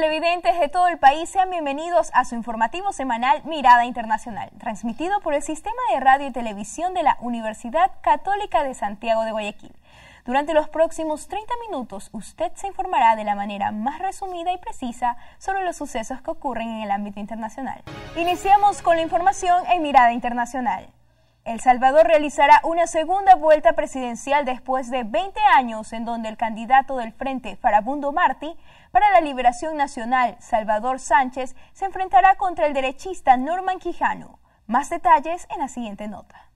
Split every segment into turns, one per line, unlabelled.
televidentes de todo el país, sean bienvenidos a su informativo semanal Mirada Internacional, transmitido por el Sistema de Radio y Televisión de la Universidad Católica de Santiago de Guayaquil. Durante los próximos 30 minutos, usted se informará de la manera más resumida y precisa sobre los sucesos que ocurren en el ámbito internacional. Iniciamos con la información en Mirada Internacional. El Salvador realizará una segunda vuelta presidencial después de 20 años en donde el candidato del Frente Farabundo Martí para la Liberación Nacional, Salvador Sánchez se enfrentará contra el derechista Norman Quijano. Más detalles en la siguiente nota.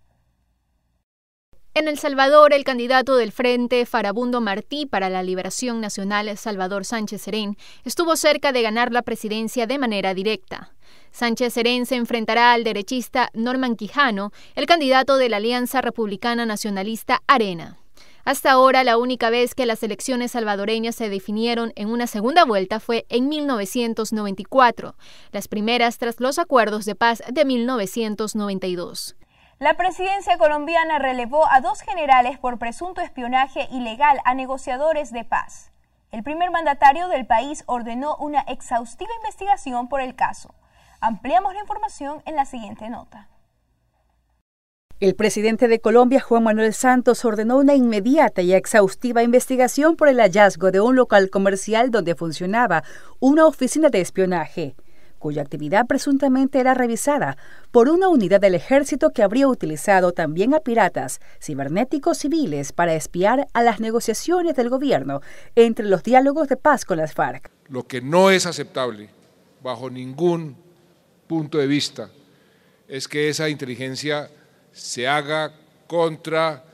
En El Salvador, el candidato del Frente Farabundo Martí para la Liberación Nacional, Salvador Sánchez Serén, estuvo cerca de ganar la presidencia de manera directa. Sánchez Serén se enfrentará al derechista Norman Quijano, el candidato de la Alianza Republicana Nacionalista Arena. Hasta ahora, la única vez que las elecciones salvadoreñas se definieron en una segunda vuelta fue en 1994, las primeras tras los acuerdos de paz de 1992. La presidencia
colombiana relevó a dos generales por presunto espionaje ilegal a negociadores de paz. El primer mandatario del país ordenó una exhaustiva investigación por el caso. Ampliamos la información en la siguiente nota.
El presidente de Colombia, Juan Manuel Santos, ordenó una inmediata y exhaustiva investigación por el hallazgo de un local comercial donde funcionaba una oficina de espionaje, cuya actividad presuntamente era revisada por una unidad del ejército que habría utilizado también a piratas cibernéticos civiles para espiar a las negociaciones del gobierno entre los diálogos de paz con las FARC.
Lo que no es aceptable bajo ningún punto de vista es que esa inteligencia se haga contra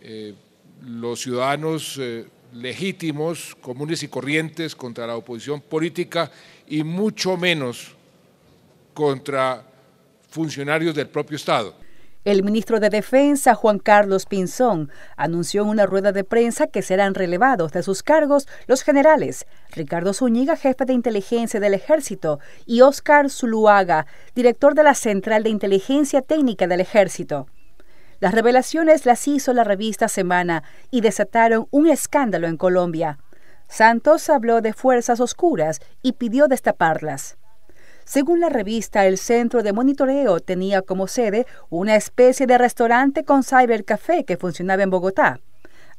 eh, los ciudadanos eh, legítimos, comunes y corrientes, contra la oposición política y mucho menos contra funcionarios del propio Estado.
El ministro de Defensa, Juan Carlos Pinzón, anunció en una rueda de prensa que serán relevados de sus cargos los generales Ricardo Zúñiga, jefe de inteligencia del Ejército, y Óscar Zuluaga, director de la Central de Inteligencia Técnica del Ejército. Las revelaciones las hizo la revista Semana y desataron un escándalo en Colombia. Santos habló de fuerzas oscuras y pidió destaparlas. Según la revista, el centro de monitoreo tenía como sede una especie de restaurante con cybercafé que funcionaba en Bogotá.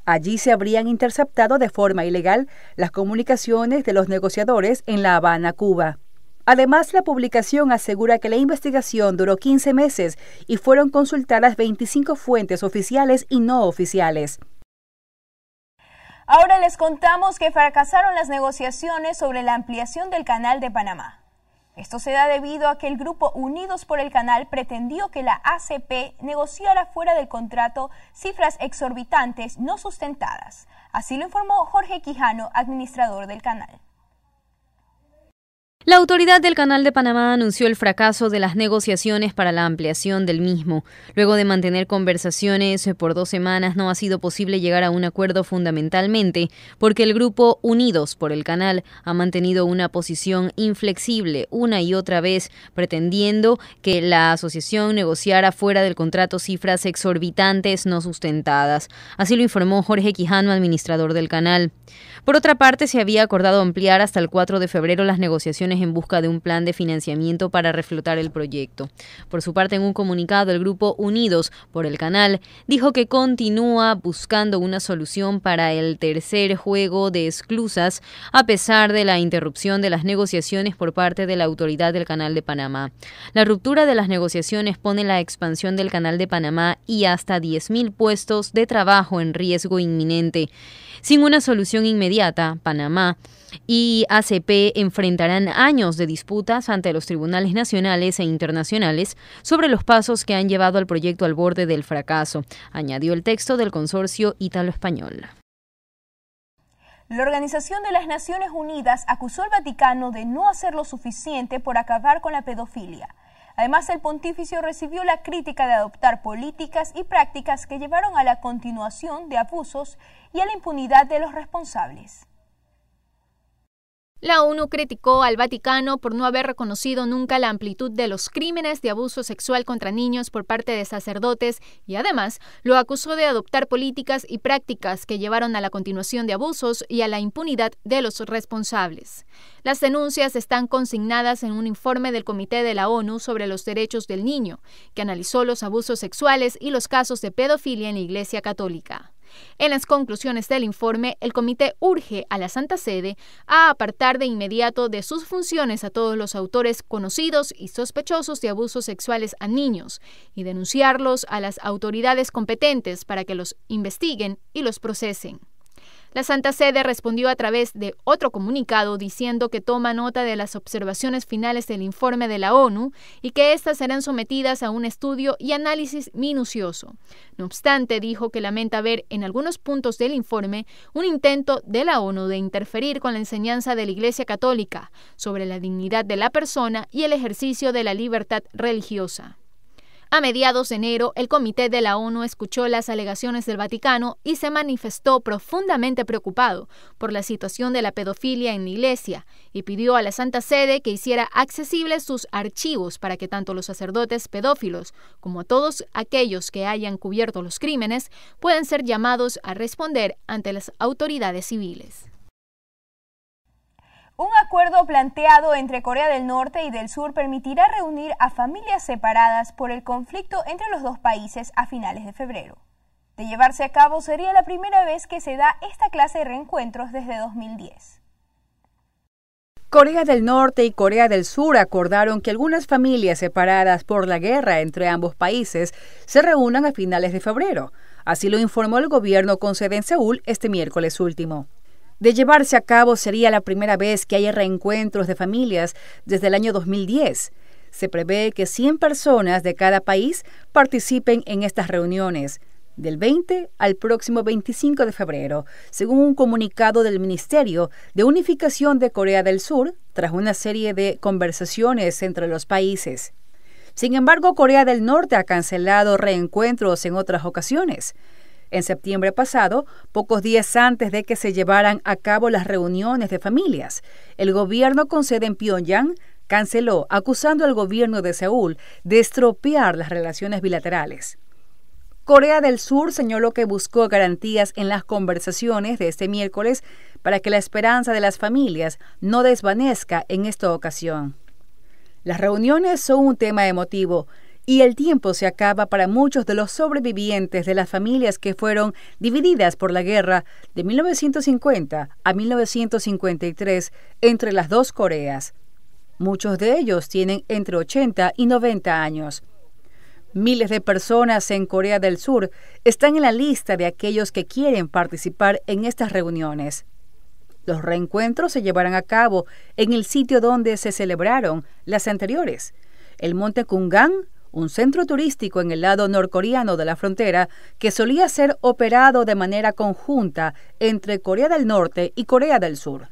Allí se habrían interceptado de forma ilegal las comunicaciones de los negociadores en La Habana, Cuba. Además, la publicación asegura que la investigación duró 15 meses y fueron consultadas 25 fuentes oficiales y no oficiales.
Ahora les contamos que fracasaron las negociaciones sobre la ampliación del Canal de Panamá. Esto se da debido a que el grupo Unidos por el Canal pretendió que la ACP negociara fuera del contrato cifras exorbitantes no sustentadas. Así lo informó Jorge Quijano, administrador del canal.
La autoridad del Canal de Panamá anunció el fracaso de las negociaciones para la ampliación del mismo. Luego de mantener conversaciones por dos semanas, no ha sido posible llegar a un acuerdo fundamentalmente porque el grupo Unidos por el Canal ha mantenido una posición inflexible una y otra vez, pretendiendo que la asociación negociara fuera del contrato cifras exorbitantes no sustentadas. Así lo informó Jorge Quijano, administrador del canal. Por otra parte, se había acordado ampliar hasta el 4 de febrero las negociaciones en busca de un plan de financiamiento para reflotar el proyecto. Por su parte, en un comunicado, el grupo Unidos por el Canal dijo que continúa buscando una solución para el tercer juego de esclusas a pesar de la interrupción de las negociaciones por parte de la autoridad del Canal de Panamá. La ruptura de las negociaciones pone la expansión del Canal de Panamá y hasta 10.000 puestos de trabajo en riesgo inminente. Sin una solución inmediata, Panamá y ACP enfrentarán años de disputas ante los tribunales nacionales e internacionales sobre los pasos que han llevado al proyecto al borde del fracaso, añadió el texto del consorcio italo-español.
La Organización de las Naciones Unidas acusó al Vaticano de no hacer lo suficiente por acabar con la pedofilia. Además, el pontificio recibió la crítica de adoptar políticas y prácticas que llevaron a la continuación de abusos y a la impunidad de los responsables.
La ONU criticó al Vaticano por no haber reconocido nunca la amplitud de los crímenes de abuso sexual contra niños por parte de sacerdotes y además lo acusó de adoptar políticas y prácticas que llevaron a la continuación de abusos y a la impunidad de los responsables. Las denuncias están consignadas en un informe del Comité de la ONU sobre los Derechos del Niño, que analizó los abusos sexuales y los casos de pedofilia en la Iglesia Católica. En las conclusiones del informe, el comité urge a la Santa Sede a apartar de inmediato de sus funciones a todos los autores conocidos y sospechosos de abusos sexuales a niños y denunciarlos a las autoridades competentes para que los investiguen y los procesen. La Santa Sede respondió a través de otro comunicado diciendo que toma nota de las observaciones finales del informe de la ONU y que éstas serán sometidas a un estudio y análisis minucioso. No obstante, dijo que lamenta ver en algunos puntos del informe un intento de la ONU de interferir con la enseñanza de la Iglesia Católica sobre la dignidad de la persona y el ejercicio de la libertad religiosa. A mediados de enero, el Comité de la ONU escuchó las alegaciones del Vaticano y se manifestó profundamente preocupado por la situación de la pedofilia en la Iglesia y pidió a la Santa Sede que hiciera accesibles sus archivos para que tanto los sacerdotes pedófilos como todos aquellos que hayan cubierto los crímenes puedan ser llamados a responder ante las autoridades civiles.
Un acuerdo planteado entre Corea del Norte y del Sur permitirá reunir a familias separadas por el conflicto entre los dos países a finales de febrero. De llevarse a cabo sería la primera vez que se da esta clase de reencuentros desde 2010.
Corea del Norte y Corea del Sur acordaron que algunas familias separadas por la guerra entre ambos países se reúnan a finales de febrero. Así lo informó el gobierno con sede en Seúl este miércoles último. De llevarse a cabo sería la primera vez que haya reencuentros de familias desde el año 2010. Se prevé que 100 personas de cada país participen en estas reuniones, del 20 al próximo 25 de febrero, según un comunicado del Ministerio de Unificación de Corea del Sur, tras una serie de conversaciones entre los países. Sin embargo, Corea del Norte ha cancelado reencuentros en otras ocasiones en septiembre pasado, pocos días antes de que se llevaran a cabo las reuniones de familias. El gobierno con sede en Pyongyang canceló, acusando al gobierno de Seúl de estropear las relaciones bilaterales. Corea del Sur señaló que buscó garantías en las conversaciones de este miércoles para que la esperanza de las familias no desvanezca en esta ocasión. Las reuniones son un tema emotivo y el tiempo se acaba para muchos de los sobrevivientes de las familias que fueron divididas por la guerra de 1950 a 1953 entre las dos Coreas. Muchos de ellos tienen entre 80 y 90 años. Miles de personas en Corea del Sur están en la lista de aquellos que quieren participar en estas reuniones. Los reencuentros se llevarán a cabo en el sitio donde se celebraron las anteriores, el Monte Kungan un centro turístico en el lado norcoreano de la frontera que solía ser operado de manera conjunta entre Corea del Norte y Corea del Sur.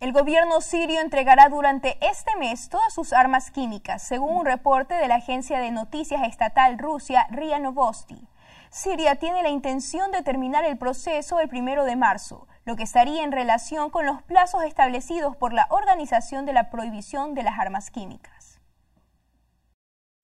El gobierno sirio entregará durante este mes todas sus armas químicas, según un reporte de la agencia de noticias estatal Rusia RIA Novosti. Siria tiene la intención de terminar el proceso el primero de marzo, lo que estaría en relación con los plazos establecidos por la Organización de la Prohibición de las Armas Químicas.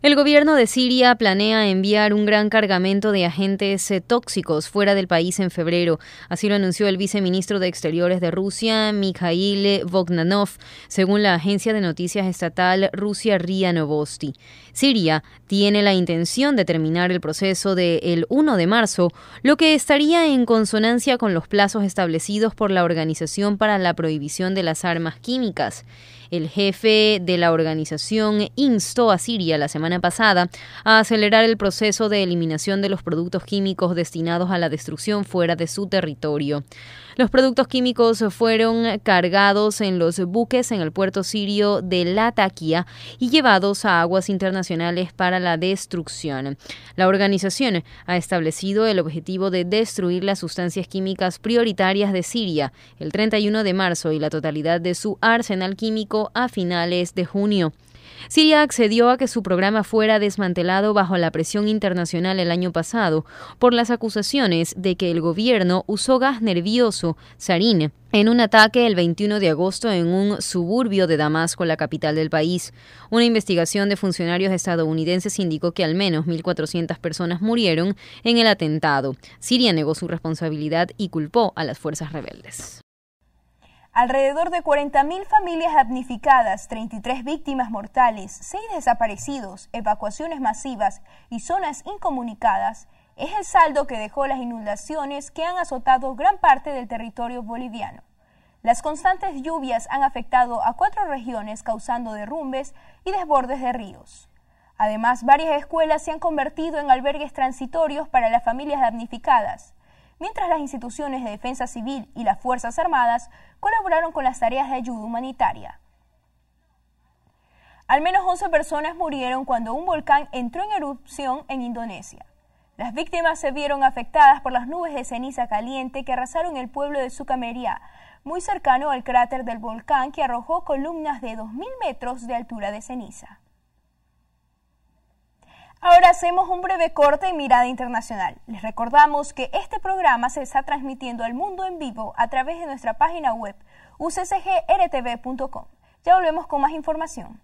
El gobierno de Siria planea enviar un gran cargamento de agentes eh, tóxicos fuera del país en febrero. Así lo anunció el viceministro de Exteriores de Rusia, Mikhail Vognanov, según la agencia de noticias estatal Rusia RIA Novosti. Siria tiene la intención de terminar el proceso del 1 de marzo, lo que estaría en consonancia con los plazos establecidos por la Organización para la Prohibición de las Armas Químicas. El jefe de la organización instó a Siria la semana pasada a acelerar el proceso de eliminación de los productos químicos destinados a la destrucción fuera de su territorio. Los productos químicos fueron cargados en los buques en el puerto sirio de Latakia y llevados a aguas internacionales para la destrucción. La organización ha establecido el objetivo de destruir las sustancias químicas prioritarias de Siria el 31 de marzo y la totalidad de su arsenal químico a finales de junio. Siria accedió a que su programa fuera desmantelado bajo la presión internacional el año pasado por las acusaciones de que el gobierno usó gas nervioso, sarin, en un ataque el 21 de agosto en un suburbio de Damasco, la capital del país. Una investigación de funcionarios estadounidenses indicó que al menos 1.400 personas murieron en el atentado. Siria negó su responsabilidad y culpó a las fuerzas rebeldes.
Alrededor de 40.000 familias damnificadas, 33 víctimas mortales, 6 desaparecidos, evacuaciones masivas y zonas incomunicadas es el saldo que dejó las inundaciones que han azotado gran parte del territorio boliviano. Las constantes lluvias han afectado a cuatro regiones causando derrumbes y desbordes de ríos. Además, varias escuelas se han convertido en albergues transitorios para las familias damnificadas mientras las instituciones de defensa civil y las Fuerzas Armadas colaboraron con las tareas de ayuda humanitaria. Al menos 11 personas murieron cuando un volcán entró en erupción en Indonesia. Las víctimas se vieron afectadas por las nubes de ceniza caliente que arrasaron el pueblo de Sukameria, muy cercano al cráter del volcán que arrojó columnas de 2.000 metros de altura de ceniza. Ahora hacemos un breve corte en mirada internacional. Les recordamos que este programa se está transmitiendo al mundo en vivo a través de nuestra página web uccgrtv.com. Ya volvemos con más información.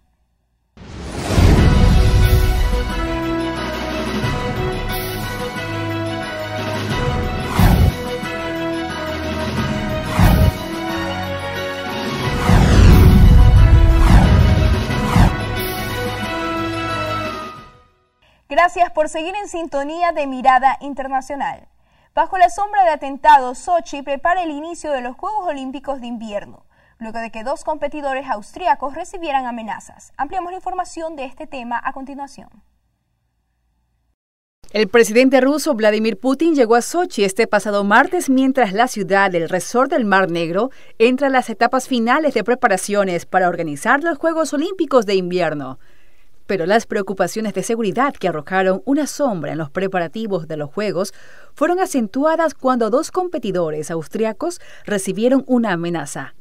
Gracias por seguir en sintonía de Mirada Internacional. Bajo la sombra de atentados, Sochi prepara el inicio de los Juegos Olímpicos de Invierno, luego de que dos competidores austríacos recibieran amenazas. Ampliamos la información de este tema a continuación.
El presidente ruso Vladimir Putin llegó a Sochi este pasado martes mientras la ciudad del resort del Mar Negro entra en las etapas finales de preparaciones para organizar los Juegos Olímpicos de Invierno. Pero las preocupaciones de seguridad que arrojaron una sombra en los preparativos de los Juegos fueron acentuadas cuando dos competidores austriacos recibieron una amenaza.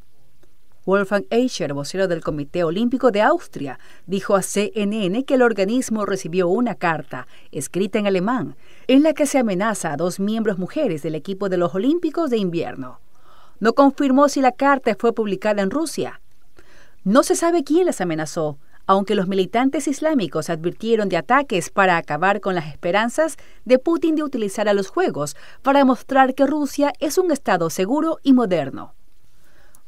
Wolfgang Eicher, vocero del Comité Olímpico de Austria, dijo a CNN que el organismo recibió una carta, escrita en alemán, en la que se amenaza a dos miembros mujeres del equipo de los Olímpicos de invierno. No confirmó si la carta fue publicada en Rusia. No se sabe quién las amenazó, aunque los militantes islámicos advirtieron de ataques para acabar con las esperanzas de Putin de utilizar a los Juegos para mostrar que Rusia es un Estado seguro y moderno.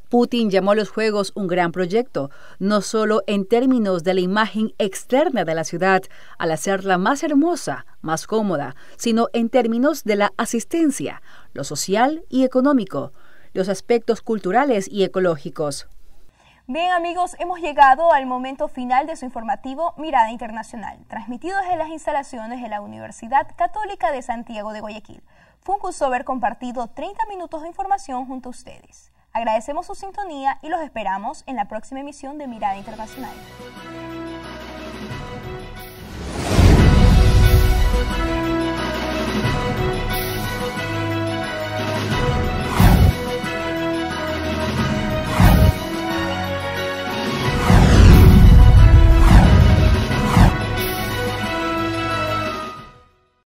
Putin llamó a los Juegos un gran proyecto, no solo en términos de la imagen externa de la ciudad, al hacerla más hermosa, más cómoda, sino en términos de la asistencia, lo social y económico, los aspectos culturales y ecológicos.
Bien amigos, hemos llegado al momento final de su informativo Mirada Internacional, transmitido desde las instalaciones de la Universidad Católica de Santiago de Guayaquil. Fue un gusto haber compartido 30 minutos de información junto a ustedes. Agradecemos su sintonía y los esperamos en la próxima emisión de Mirada Internacional.